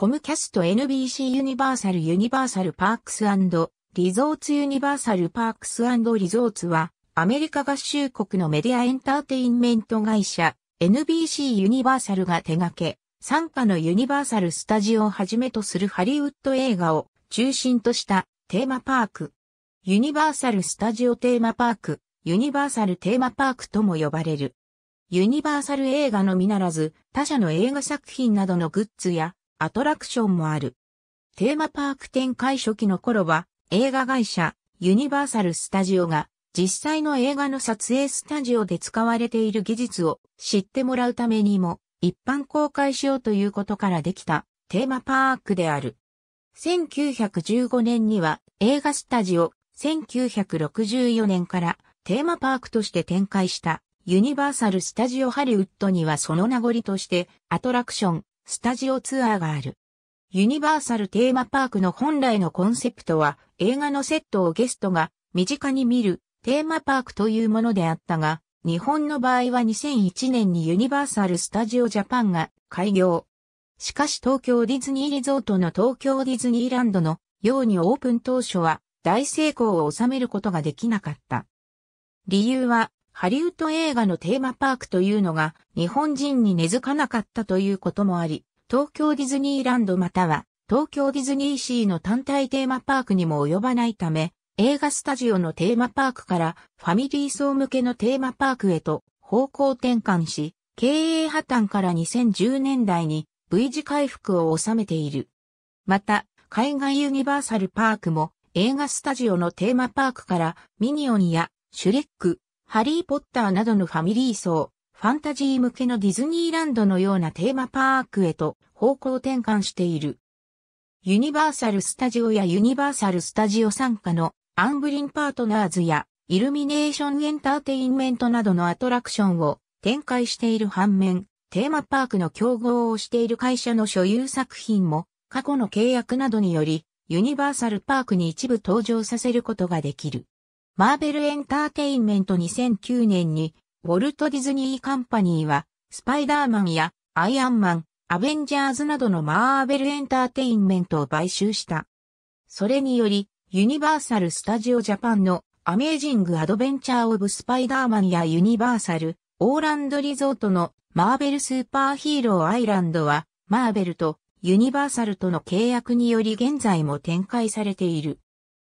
コムキャスト NBC ユニバーサルユニバーサルパークスリゾーツユニバーサルパークスリゾーツはアメリカ合衆国のメディアエンターテインメント会社 NBC ユニバーサルが手掛け参加のユニバーサルスタジオをはじめとするハリウッド映画を中心としたテーマパーク。ユニバーサルスタジオテーマパーク、ユニバーサルテーマパークとも呼ばれる。ユニバーサル映画のみならず、他社の映画作品などのグッズやアトラクションもある。テーマパーク展開初期の頃は映画会社ユニバーサル・スタジオが実際の映画の撮影スタジオで使われている技術を知ってもらうためにも一般公開しようということからできたテーマパークである。1915年には映画スタジオ、1964年からテーマパークとして展開したユニバーサル・スタジオ・ハリウッドにはその名残としてアトラクション、スタジオツアーがある。ユニバーサルテーマパークの本来のコンセプトは映画のセットをゲストが身近に見るテーマパークというものであったが、日本の場合は2001年にユニバーサル・スタジオ・ジャパンが開業。しかし東京ディズニーリゾートの東京ディズニーランドのようにオープン当初は大成功を収めることができなかった。理由はハリウッド映画のテーマパークというのが日本人に根付かなかったということもあり、東京ディズニーランドまたは東京ディズニーシーの単体テーマパークにも及ばないため、映画スタジオのテーマパークからファミリー層向けのテーマパークへと方向転換し、経営破綻から2010年代に V 字回復を収めている。また、海外ユニバーサルパークも映画スタジオのテーマパークからミニオンやシュレック、ハリー・ポッターなどのファミリー層、ファンタジー向けのディズニーランドのようなテーマパークへと方向転換している。ユニバーサル・スタジオやユニバーサル・スタジオ傘下のアンブリン・パートナーズやイルミネーション・エンターテインメントなどのアトラクションを展開している反面、テーマパークの競合をしている会社の所有作品も過去の契約などによりユニバーサル・パークに一部登場させることができる。マーベルエンターテインメント2009年に、ウォルト・ディズニー・カンパニーは、スパイダーマンやアイアンマン、アベンジャーズなどのマーベルエンターテインメントを買収した。それにより、ユニバーサル・スタジオ・ジャパンのアメージング・アドベンチャー・オブ・スパイダーマンやユニバーサル、オーランド・リゾートのマーベル・スーパーヒーロー・アイランドは、マーベルとユニバーサルとの契約により現在も展開されている。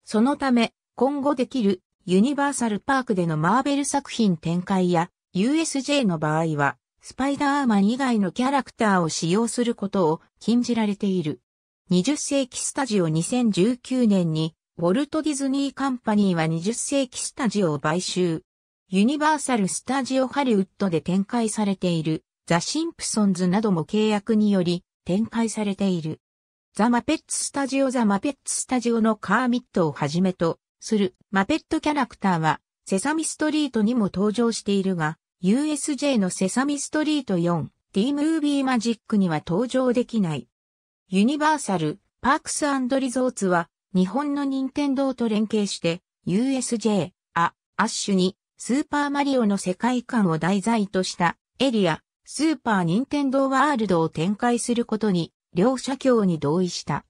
そのため、今後できるユニバーサルパークでのマーベル作品展開や、USJ の場合は、スパイダーマン以外のキャラクターを使用することを禁じられている。20世紀スタジオ2019年に、ウォルト・ディズニー・カンパニーは20世紀スタジオを買収。ユニバーサル・スタジオ・ハリウッドで展開されている、ザ・シンプソンズなども契約により展開されている。ザ・マペッツ・スタジオ・ザ・マペッツ・スタジオのカーミットをはじめと、するマペットキャラクターはセサミストリートにも登場しているが、USJ のセサミストリート 4D ムービーマジックには登場できない。ユニバーサル・パークスリゾーツは日本の任天堂と連携して USJ、ア、アッシュにスーパーマリオの世界観を題材としたエリア、スーパーニンテンドーワールドを展開することに両社協に同意した。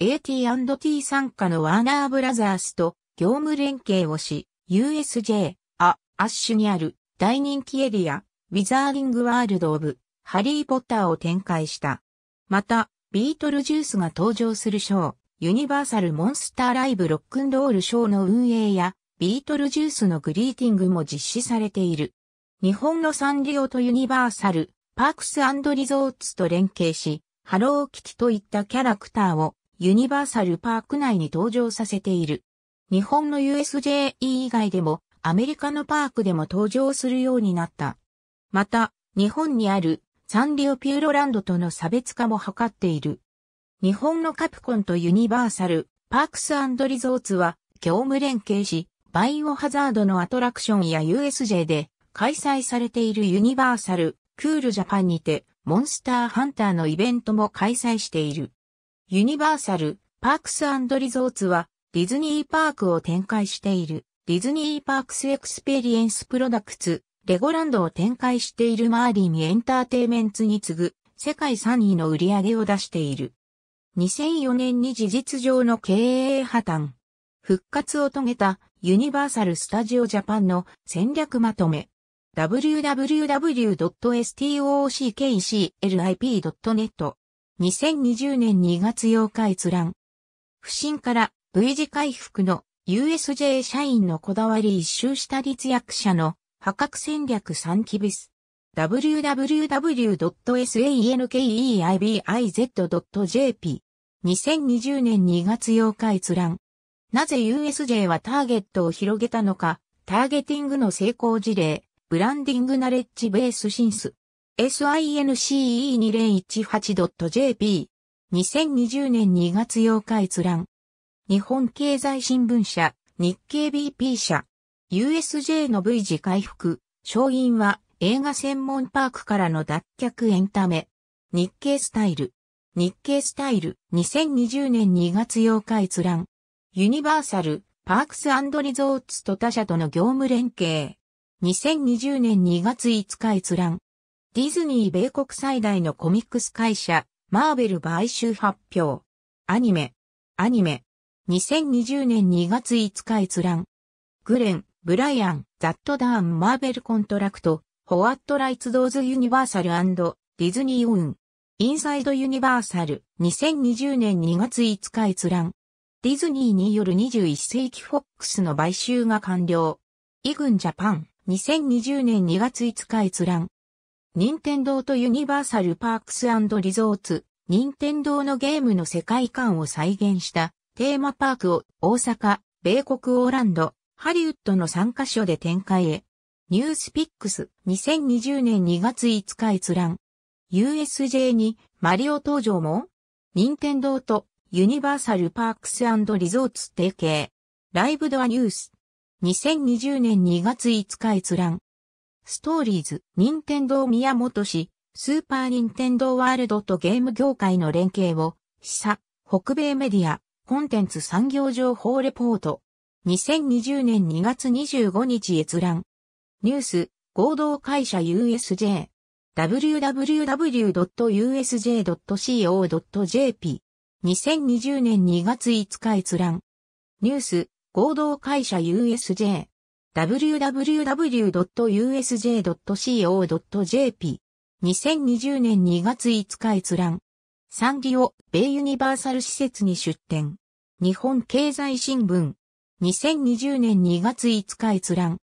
AT&T 参加のワーナーブラザースと業務連携をし、USJ、ア、アッシュにある大人気エリア、ウィザーリングワールド・オブ、ハリー・ポッターを展開した。また、ビートルジュースが登場するショー、ユニバーサル・モンスター・ライブ・ロックンロール・ショーの運営や、ビートルジュースのグリーティングも実施されている。日本のサンリオとユニバーサル、パークスリゾーツと連携し、ハローキティといったキャラクターをユニバーサルパーク内に登場させている。日本の USJE 以外でもアメリカのパークでも登場するようになった。また、日本にあるサンリオピューロランドとの差別化も図っている。日本のカプコンとユニバーサル、パークスリゾーツは業務連携し、バイオハザードのアトラクションや USJ で開催されているユニバーサル、クールジャパンにて、モンスターハンターのイベントも開催している。ユニバーサル、パークスリゾーツはディズニーパークを展開している、ディズニーパークスエクスペリエンスプロダクツ、レゴランドを展開しているマーリンエンターテイメンツに次ぐ、世界3位の売り上げを出している。2004年に事実上の経営破綻。復活を遂げたユニバーサル・スタジオ・ジャパンの戦略まとめ。www.stocklip.net2020 年2月8日閲覧。不審から V 字回復の USJ 社員のこだわり一周した立役者の破格戦略3キビス。www.sankeibiz.jp 2020年2月8日閲覧。なぜ USJ はターゲットを広げたのか、ターゲティングの成功事例、ブランディングナレッジベースシンス。since2018.jp2020 年2月8日閲覧。日本経済新聞社、日経 BP 社、USJ の V 字回復、勝因は映画専門パークからの脱却エンタメ、日経スタイル、日経スタイル、2020年2月8日閲覧、ユニバーサル、パークスリゾーツと他社との業務連携、2020年2月5日閲覧、ディズニー米国最大のコミックス会社、マーベル買収発表、アニメ、アニメ、2020年2月5日閲覧。グレン、ブライアン、ザットダーン、マーベルコントラクト、ホワットライツドーズユニバーサルディズニーオン。インサイドユニバーサル、2020年2月5日閲覧。ディズニーによる21世紀フォックスの買収が完了。イグンジャパン、2020年2月5日閲覧。任天堂とユニバーサルパークスリゾーツ、任天堂のゲームの世界観を再現したテーマパークを大阪、米国オーランド、ハリウッドの3カ所で展開へ。ニュースピックス2020年2月5日閲覧。USJ にマリオ登場も任天堂とユニバーサルパークスリゾーツ提携。ライブドアニュース。2020年2月5日閲覧。ストーリーズ、任天堂宮本氏、スーパー任天堂ワールドとゲーム業界の連携を、示唆、北米メディア、コンテンツ産業情報レポート。2020年2月25日閲覧。ニュース、合同会社 USJ。www.usj.co.jp。2020年2月5日閲覧。ニュース、合同会社 USJ。www.usj.co.jp。2020年2月5日閲覧。サンリオ、米ユニバーサル施設に出展。日本経済新聞。2020年2月5日閲覧。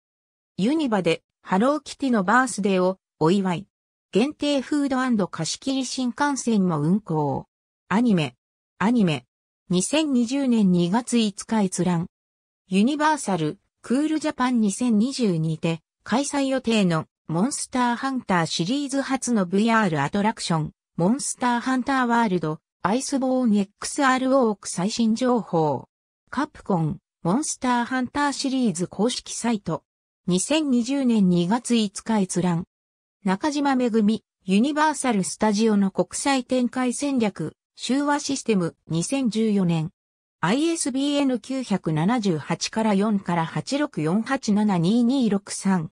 ユニバでハローキティのバースデーをお祝い。限定フード貸し切り新幹線も運行。アニメ。アニメ。2020年2月5日閲覧。ユニバーサル、クールジャパン2022で開催予定のモンスターハンターシリーズ初の VR アトラクション、モンスターハンターワールド、アイスボーン XR ウォーク最新情報。カプコン、モンスターハンターシリーズ公式サイト。2020年2月5日閲覧。中島めぐみ、ユニバーサル・スタジオの国際展開戦略、周和システム2014年。ISBN 978から4から864872263。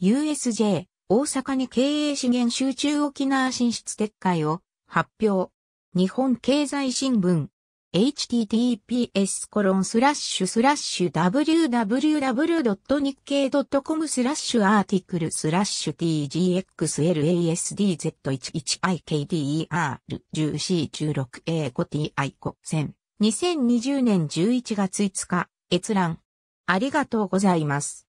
USJ 大阪に経営資源集中沖縄進出撤回を発表。日本経済新聞 https コロンスラッシュスラッシュ www.nikkei.com スラッシュアーティクルスラッシュ tgxlasdz11ikder1416a5ti5 2020年11月5日閲覧ありがとうございます。